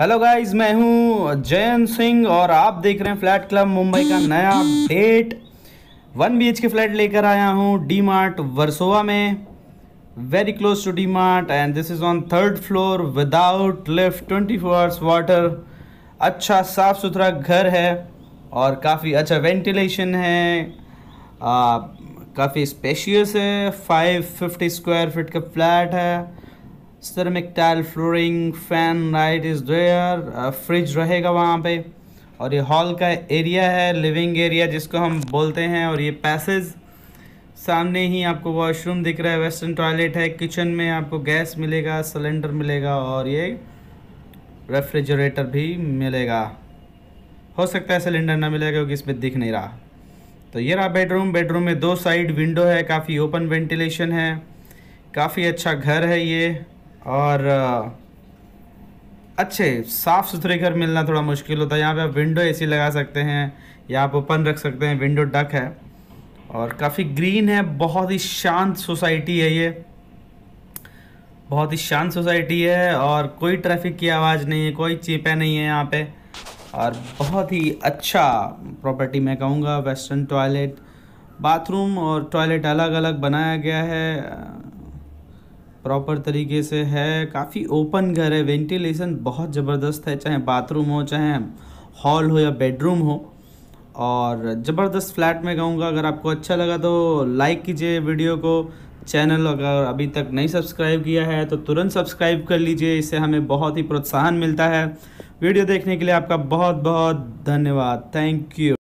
hello guys मैं हूं जयंत सिंह और आप देख रहे हैं फ्लैट क्लब मुंबई का नया date one B K flat लेकर आया हूं डी मार्ट वर्सोवा में very close to D Mart and this is on third floor without lift twenty four hours water अच्छा साफ़ सुथरा घर है और काफ़ी अच्छा वेंटिलेशन है काफ़ी स्पेशियस है फाइव स्क्वायर फिट का फ्लैट है ceramic tile flooring fan light is there fridge रहेगा वहाँ पे और ये हॉल का एरिया है लिविंग एरिया जिसको हम बोलते हैं और ये पैसेज सामने ही आपको वॉशरूम दिख रहा है वेस्टर्न टॉयलेट है किचन में आपको गैस मिलेगा सिलेंडर मिलेगा और ये रेफ्रिजरेटर भी मिलेगा हो सकता है सिलेंडर ना मिलेगा क्योंकि इसमें दिख नहीं रहा तो ये रहा बेडरूम बेडरूम में दो साइड विंडो है काफ़ी ओपन वेंटिलेशन है काफ़ी अच्छा घर है ये और अच्छे साफ़ सुथरे घर मिलना थोड़ा मुश्किल होता है यहाँ पे आप विंडो एसी लगा सकते हैं या आप ओपन रख सकते हैं विंडो डक है और काफ़ी ग्रीन है बहुत ही शांत सोसाइटी है ये बहुत ही शांत सोसाइटी है और कोई ट्रैफिक की आवाज़ नहीं है कोई चीपे नहीं है यहाँ पे और बहुत ही अच्छा प्रॉपर्टी मैं कहूँगा वेस्टर्न टॉयलेट बाथरूम और टॉयलेट अलग अलग बनाया गया है प्रॉपर तरीके से है काफ़ी ओपन घर है वेंटिलेशन बहुत ज़बरदस्त है चाहे बाथरूम हो चाहे हॉल हो या बेडरूम हो और ज़बरदस्त फ्लैट में कहूँगा अगर आपको अच्छा लगा तो लाइक कीजिए वीडियो को चैनल अगर अभी तक नहीं सब्सक्राइब किया है तो तुरंत सब्सक्राइब कर लीजिए इससे हमें बहुत ही प्रोत्साहन मिलता है वीडियो देखने के लिए आपका बहुत बहुत धन्यवाद थैंक यू